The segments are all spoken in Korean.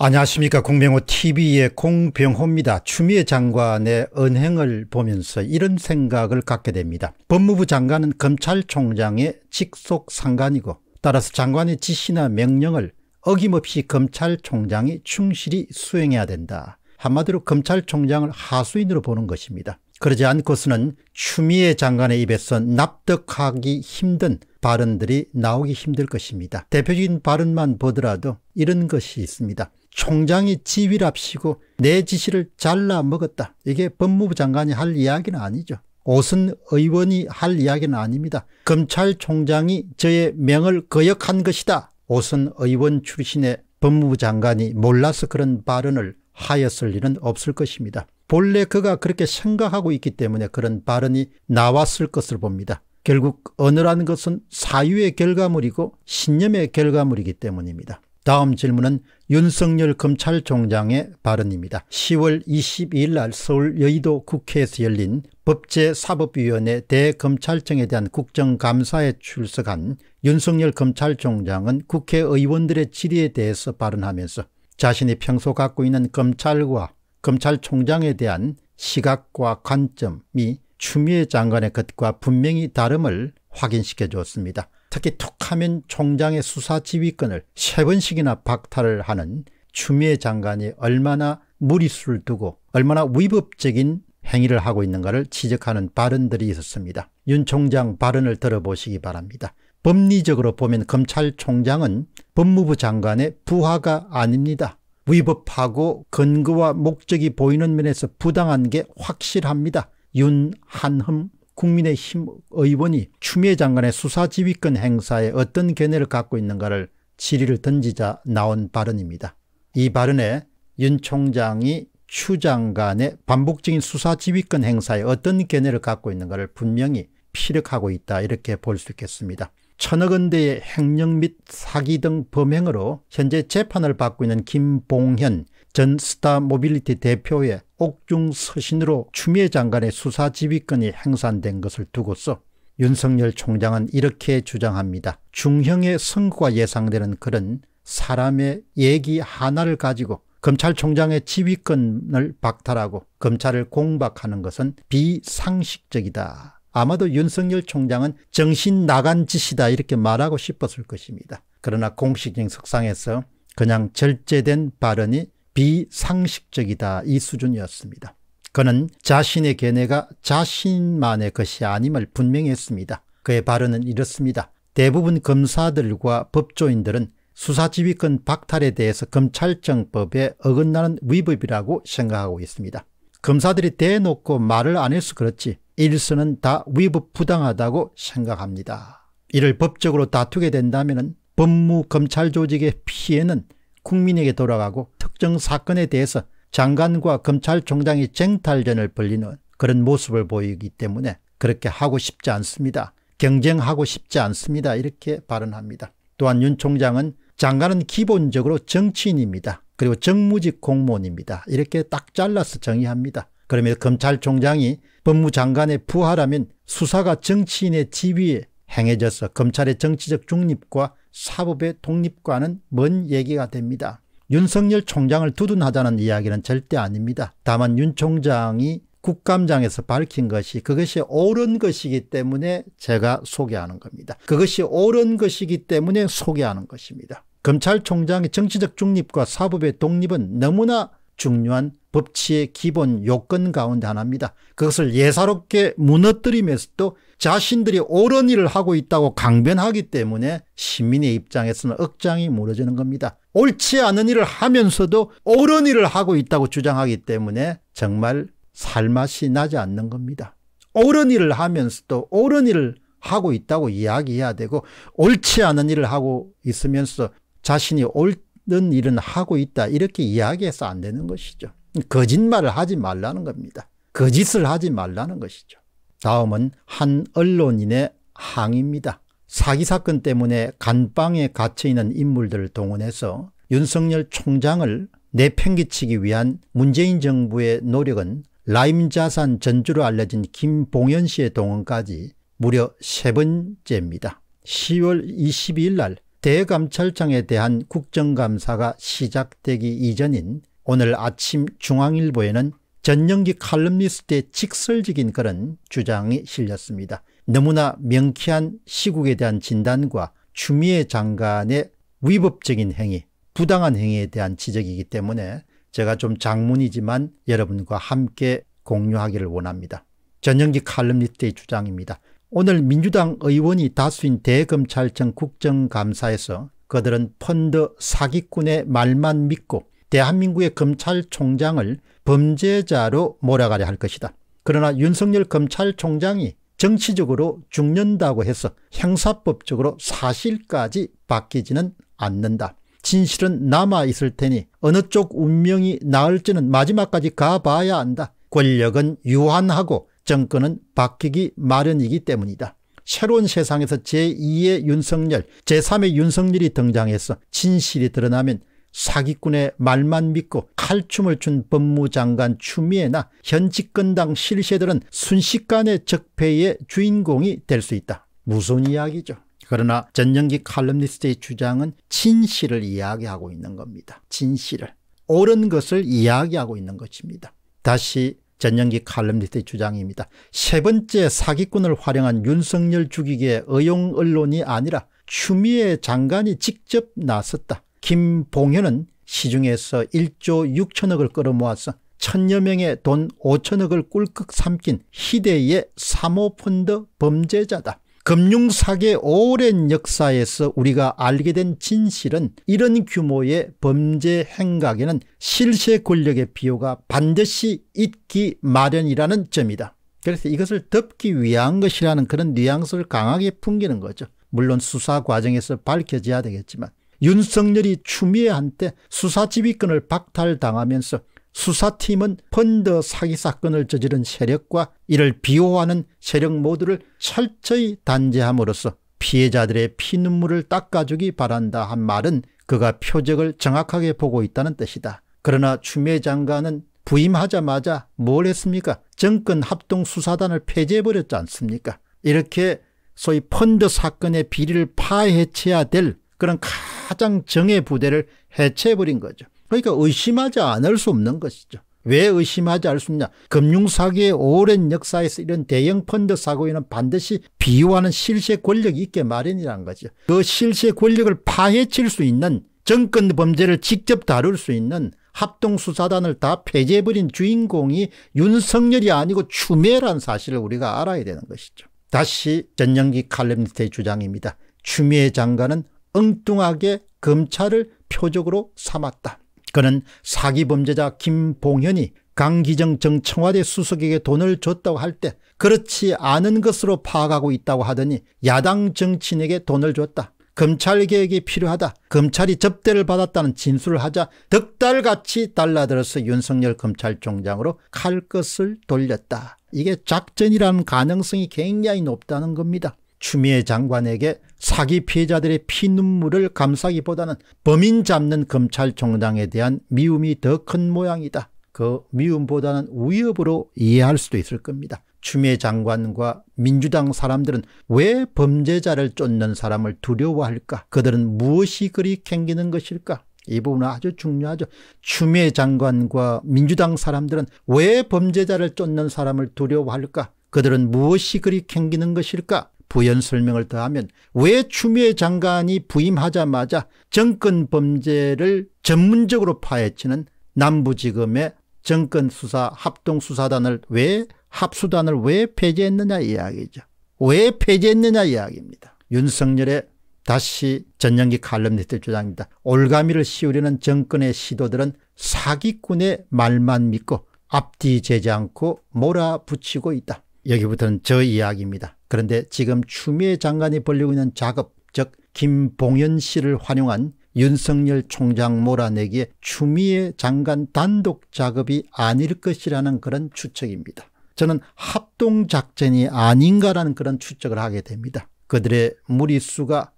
안녕하십니까. 공병호 TV의 공병호입니다. 추미애 장관의 언행을 보면서 이런 생각을 갖게 됩니다. 법무부 장관은 검찰총장의 직속 상관이고 따라서 장관의 지시나 명령을 어김없이 검찰총장이 충실히 수행해야 된다. 한마디로 검찰총장을 하수인으로 보는 것입니다. 그러지 않고서는 추미애 장관의 입에서 납득하기 힘든 발언들이 나오기 힘들 것입니다. 대표적인 발언만 보더라도 이런 것이 있습니다. 총장이 지휘랍시고 내 지시를 잘라 먹었다. 이게 법무부 장관이 할 이야기는 아니죠. 오순 의원이 할 이야기는 아닙니다. 검찰총장이 저의 명을 거역한 것이다. 오순 의원 출신의 법무부 장관이 몰라서 그런 발언을 하였을 리는 없을 것입니다. 본래 그가 그렇게 생각하고 있기 때문에 그런 발언이 나왔을 것을 봅니다. 결국 언어라는 것은 사유의 결과물이고 신념의 결과물이기 때문입니다. 다음 질문은 윤석열 검찰총장의 발언입니다. 10월 22일 날 서울 여의도 국회에서 열린 법제사법위원회 대검찰청에 대한 국정감사에 출석한 윤석열 검찰총장은 국회의원들의 질의에 대해서 발언하면서 자신이 평소 갖고 있는 검찰과 검찰총장에 대한 시각과 관점이 추미애 장관의 것과 분명히 다름을 확인시켜 주었습니다 특히 툭 하면 총장의 수사 지휘권을 세 번씩이나 박탈을 하는 추미애 장관이 얼마나 무리수를 두고 얼마나 위법적인 행위를 하고 있는가를 지적하는 발언들이 있었습니다. 윤 총장 발언을 들어보시기 바랍니다. 법리적으로 보면 검찰총장은 법무부 장관의 부하가 아닙니다. 위법하고 근거와 목적이 보이는 면에서 부당한 게 확실합니다. 윤한흠 국민의힘 의원이 추미애 장관의 수사지휘권 행사에 어떤 견해를 갖고 있는가를 질의를 던지자 나온 발언입니다. 이 발언에 윤 총장이 추 장관의 반복적인 수사지휘권 행사에 어떤 견해를 갖고 있는가를 분명히 피력하고 있다 이렇게 볼 수 있겠습니다. 천억 원대의 횡령 및 사기 등 범행으로 현재 재판을 받고 있는 김봉현 전 스타 모빌리티 대표의 옥중 서신으로 추미애 장관의 수사 지휘권이 행사된 것을 두고서 윤석열 총장은 이렇게 주장합니다. 중형의 선고가 예상되는 그런 사람의 얘기 하나를 가지고 검찰총장의 지휘권을 박탈하고 검찰을 공박하는 것은 비상식적이다. 아마도 윤석열 총장은 정신 나간 짓이다 이렇게 말하고 싶었을 것입니다. 그러나 공식적인 석상에서 그냥 절제된 발언이 비상식적이다 이 수준이었습니다. 그는 자신의 견해가 자신만의 것이 아님을 분명히 했습니다. 그의 발언은 이렇습니다. 대부분 검사들과 법조인들은 수사지휘권 박탈에 대해서 검찰청법에 어긋나는 위법이라고 생각하고 있습니다. 검사들이 대놓고 말을 안 해서 그렇지 일선은 다 위법 부당하다고 생각합니다. 이를 법적으로 다투게 된다면 법무검찰 조직의 피해는 국민에게 돌아가고 특정 사건에 대해서 장관과 검찰총장이 쟁탈전을 벌리는 그런 모습을 보이기 때문에 그렇게 하고 싶지 않습니다. 경쟁하고 싶지 않습니다. 이렇게 발언합니다. 또한 윤 총장은 장관은 기본적으로 정치인입니다. 그리고 정무직 공무원입니다. 이렇게 딱 잘라서 정의합니다. 그러면 검찰총장이 법무장관의 부하라면 수사가 정치인의 지위에 행해져서 검찰의 정치적 중립과 사법의 독립과는 먼 얘기가 됩니다. 윤석열 총장을 두둔하자는 이야기는 절대 아닙니다. 다만 윤 총장이 국감장에서 밝힌 것이 그것이 옳은 것이기 때문에 제가 소개하는 겁니다. 그것이 옳은 것이기 때문에 소개하는 것입니다. 검찰총장의 정치적 중립과 사법의 독립은 너무나 중요한 법치의 기본 요건 가운데 하나입니다. 그것을 예사롭게 무너뜨리면서도 자신들이 옳은 일을 하고 있다고 강변하기 때문에 시민의 입장에서는 억장이 무너지는 겁니다. 옳지 않은 일을 하면서도 옳은 일을 하고 있다고 주장하기 때문에 정말 살맛이 나지 않는 겁니다. 옳은 일을 하면서도 옳은 일을 하고 있다고 이야기해야 되고 옳지 않은 일을 하고 있으면서 자신이 옳은 일은 하고 있다 이렇게 이야기해서 안 되는 것이죠. 거짓말을 하지 말라는 겁니다. 거짓을 하지 말라는 것이죠. 다음은 한 언론인의 항입니다. 사기 사건 때문에 간방에 갇혀있는 인물들을 동원해서 윤석열 총장을 내팽개치기 위한 문재인 정부의 노력은 라임 자산 전주로 알려진 김봉현 씨의 동원까지 무려 세 번째입니다. 10월 22일 날 대감찰청에 대한 국정감사가 시작되기 이전인 오늘 아침 중앙일보에는 전영기 칼럼니스트의 직설적인 그런 주장이 실렸습니다. 너무나 명쾌한 시국에 대한 진단과 추미애 장관의 위법적인 행위, 부당한 행위에 대한 지적이기 때문에 제가 좀 장문이지만 여러분과 함께 공유하기를 원합니다. 전영기 칼럼니스트의 주장입니다. 오늘 민주당 의원이 다수인 대검찰청 국정감사에서 그들은 펀드 사기꾼의 말만 믿고 대한민국의 검찰총장을 범죄자로 몰아가려 할 것이다. 그러나 윤석열 검찰총장이 정치적으로 죽는다고 해서 형사법적으로 사실까지 바뀌지는 않는다. 진실은 남아있을 테니 어느 쪽 운명이 나을지는 마지막까지 가봐야 한다. 권력은 유한하고 정권은 바뀌기 마련이기 때문이다. 새로운 세상에서 제2의 윤석열, 제3의 윤석열이 등장해서 진실이 드러나면 사기꾼의 말만 믿고 칼춤을 춘 법무장관 추미애나 현직근당 실세들은 순식간에 적폐의 주인공이 될 수 있다. 무슨 이야기죠. 그러나 전영기 칼럼니스트의 주장은 진실을 이야기하고 있는 겁니다. 진실을. 옳은 것을 이야기하고 있는 것입니다. 다시 전영기 칼럼니스트의 주장입니다. 세 번째 사기꾼을 활용한 윤석열 죽이기에 의용 언론이 아니라 추미애 장관이 직접 나섰다. 김봉현은 시중에서 1조 6천억을 끌어모아서 천여 명의 돈 5천억을 꿀꺽 삼킨 희대의 사모펀드 범죄자다. 금융사계 오랜 역사에서 우리가 알게 된 진실은 이런 규모의 범죄 행각에는 실세 권력의 비호가 반드시 있기 마련이라는 점이다. 그래서 이것을 덮기 위한 것이라는 그런 뉘앙스를 강하게 풍기는 거죠. 물론 수사 과정에서 밝혀져야 되겠지만 윤석열이 추미애 한테 수사지휘권을 박탈당하면서 수사팀은 펀드 사기 사건을 저지른 세력과 이를 비호하는 세력 모두를 철저히 단죄함으로써 피해자들의 피눈물을 닦아주기 바란다 한 말은 그가 표적을 정확하게 보고 있다는 뜻이다. 그러나 추미애 장관은 부임하자마자 뭘 했습니까? 정권 합동수사단을 폐지해버렸지 않습니까? 이렇게 소위 펀드 사건의 비리를 파헤쳐야 될 그런 가장 정의 부대를 해체해버린 거죠. 그러니까 의심하지 않을 수 없는 것이죠. 왜 의심하지 않을 수 없냐. 금융사기의 오랜 역사에서 이런 대형 펀드 사고에는 반드시 비유하는 실세 권력이 있게 마련이라는 거죠. 그 실세 권력을 파헤칠 수 있는 정권 범죄를 직접 다룰 수 있는 합동수사단을 다 폐지해버린 주인공이 윤석열이 아니고 추미애란 사실을 우리가 알아야 되는 것이죠. 다시 전영기 칼럼니스트의 주장입니다. 추미애 장관은 엉뚱하게 검찰을 표적으로 삼았다. 그는 사기 범죄자 김봉현이 강기정 정 청와대 수석에게 돈을 줬다고 할 때 그렇지 않은 것으로 파악하고 있다고 하더니 야당 정치인에게 돈을 줬다. 검찰개혁이 필요하다. 검찰이 접대를 받았다는 진술을 하자 득달같이 달라들어서 윤석열 검찰총장으로 칼 것을 돌렸다. 이게 작전이라는 가능성이 굉장히 높다는 겁니다. 추미애 장관에게 사기 피해자들의 피눈물을 감싸기보다는 범인 잡는 검찰총장에 대한 미움이 더 큰 모양이다. 그 미움보다는 위협으로 이해할 수도 있을 겁니다. 추미애 장관과 민주당 사람들은 왜 범죄자를 쫓는 사람을 두려워할까? 그들은 무엇이 그리 캥기는 것일까? 이 부분은 아주 중요하죠. 추미애 장관과 민주당 사람들은 왜 범죄자를 쫓는 사람을 두려워할까? 그들은 무엇이 그리 캥기는 것일까? 부연 설명을 더하면 왜 추미애 장관이 부임하자마자 정권 범죄를 전문적으로 파헤치는 남부지검의 정권수사 합동수사단을 왜 합수단을 왜 폐지했느냐 이야기죠. 왜 폐지했느냐 이야기입니다. 윤석열의 다시 전년기 칼럼니스트 주장입니다. 올가미를 씌우려는 정권의 시도들은 사기꾼의 말만 믿고 앞뒤 재지 않고 몰아붙이고 있다. 여기부터는 저 이야기입니다. 그런데 지금 추미애 장관이 벌리고 있는 작업 즉 김봉현 씨를 활용한 윤석열 총장 몰아내기에 추미애 장관 단독 작업이 아닐 것이라는 그런 추측입니다. 저는 합동작전이 아닌가라는 그런 추측을 하게 됩니다. 그들의 무리수가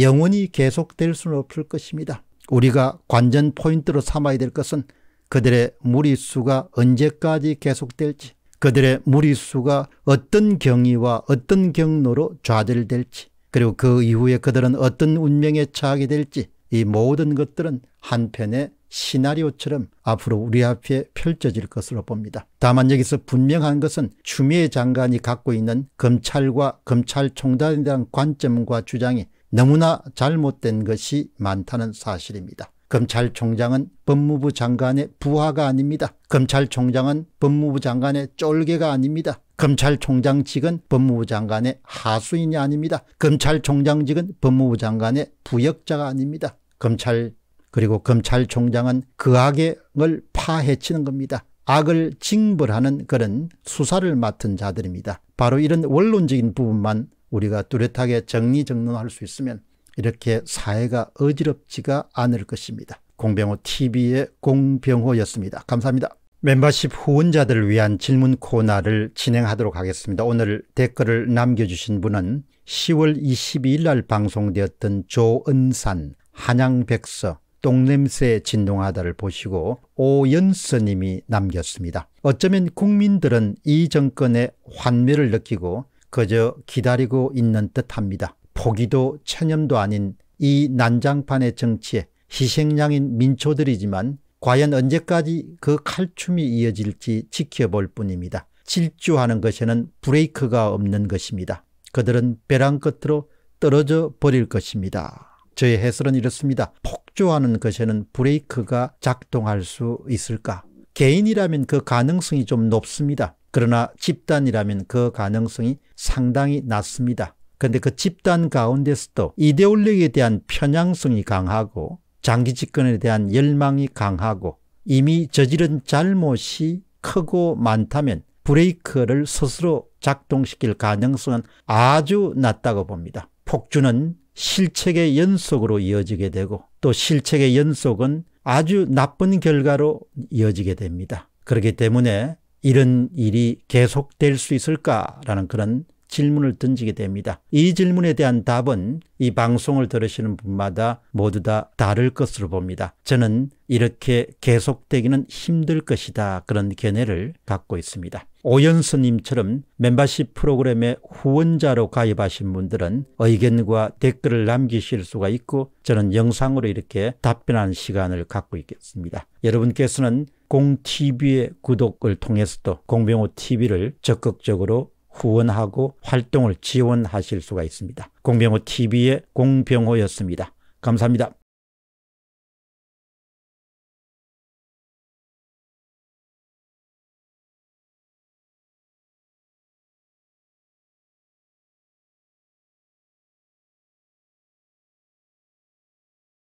영원히 계속될 수는 없을 것입니다. 우리가 관전 포인트로 삼아야 될 것은 그들의 무리수가 언제까지 계속될지 그들의 무리수가 어떤 경위와 어떤 경로로 좌절될지 그리고 그 이후에 그들은 어떤 운명에 처하게 될지 이 모든 것들은 한편의 시나리오처럼 앞으로 우리 앞에 펼쳐질 것으로 봅니다. 다만 여기서 분명한 것은 추미애 장관이 갖고 있는 검찰과 검찰총장에 대한 관점과 주장이 너무나 잘못된 것이 많다는 사실입니다. 검찰총장은 법무부 장관의 부하가 아닙니다. 검찰총장은 법무부 장관의 쫄개가 아닙니다. 검찰총장직은 법무부 장관의 하수인이 아닙니다. 검찰총장직은 법무부 장관의 부역자가 아닙니다. 검찰 그리고 검찰총장은 그 악행을 파헤치는 겁니다. 악을 징벌하는 그런 수사를 맡은 자들입니다. 바로 이런 원론적인 부분만 우리가 뚜렷하게 정리정론할 수 있으면 이렇게 사회가 어지럽지가 않을 것입니다. 공병호 TV의 공병호였습니다. 감사합니다. 멤버십 후원자들을 위한 질문 코너를 진행하도록 하겠습니다. 오늘 댓글을 남겨주신 분은 10월 22일 날 방송되었던 조은산, 한양백서, 똥냄새 진동하다를 보시고 오연서님이 남겼습니다. 어쩌면 국민들은 이 정권의 환멸을 느끼고 그저 기다리고 있는 듯합니다. 포기도 체념도 아닌 이 난장판의 정치에 희생양인 민초들이지만 과연 언제까지 그 칼춤이 이어질지 지켜볼 뿐입니다. 질주하는 것에는 브레이크가 없는 것입니다. 그들은 벼랑 끝으로 떨어져 버릴 것입니다. 저의 해설은 이렇습니다. 폭주하는 것에는 브레이크가 작동할 수 있을까? 개인이라면 그 가능성이 좀 높습니다. 그러나 집단이라면 그 가능성이 상당히 낮습니다. 그런데 그 집단 가운데서도 이데올로기에 대한 편향성이 강하고 장기 집권에 대한 열망이 강하고 이미 저지른 잘못이 크고 많다면 브레이크를 스스로 작동시킬 가능성은 아주 낮다고 봅니다. 폭주는 실책의 연속으로 이어지게 되고 또 실책의 연속은 아주 나쁜 결과로 이어지게 됩니다. 그렇기 때문에 이런 일이 계속될 수 있을까라는 그런 질문을 던지게 됩니다. 이 질문에 대한 답은 이 방송을 들으시는 분마다 모두 다 다를 것으로 봅니다. 저는 이렇게 계속되기는 힘들 것이다 그런 견해를 갖고 있습니다. 오연수님처럼 멤버십 프로그램의 후원자로 가입하신 분들은 의견과 댓글을 남기실 수가 있고 저는 영상으로 이렇게 답변하는 시간을 갖고 있겠습니다. 여러분께서는 공TV의 구독을 통해서도 공병호 TV를 적극적으로 후원하고 활동을 지원하실 수가 있습니다. 공병호 TV의 공병호였습니다. 감사합니다.